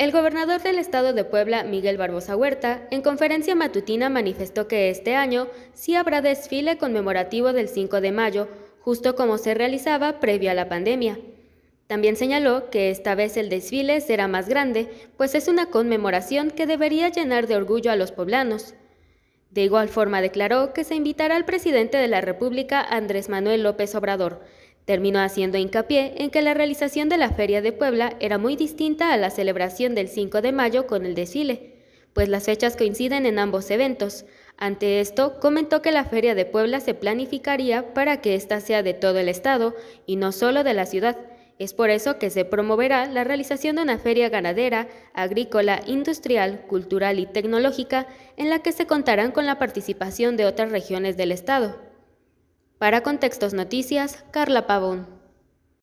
El gobernador del estado de Puebla, Miguel Barbosa Huerta, en conferencia matutina manifestó que este año sí habrá desfile conmemorativo del 5 de mayo, justo como se realizaba previo a la pandemia. También señaló que esta vez el desfile será más grande, pues es una conmemoración que debería llenar de orgullo a los poblanos. De igual forma declaró que se invitará al presidente de la República, Andrés Manuel López Obrador, Terminó haciendo hincapié en que la realización de la Feria de Puebla era muy distinta a la celebración del 5 de mayo con el desfile, pues las fechas coinciden en ambos eventos. Ante esto, comentó que la Feria de Puebla se planificaría para que ésta sea de todo el estado y no solo de la ciudad. Es por eso que se promoverá la realización de una feria ganadera, agrícola, industrial, cultural y tecnológica en la que se contarán con la participación de otras regiones del estado. Para Contextos Noticias, Carla Pavón.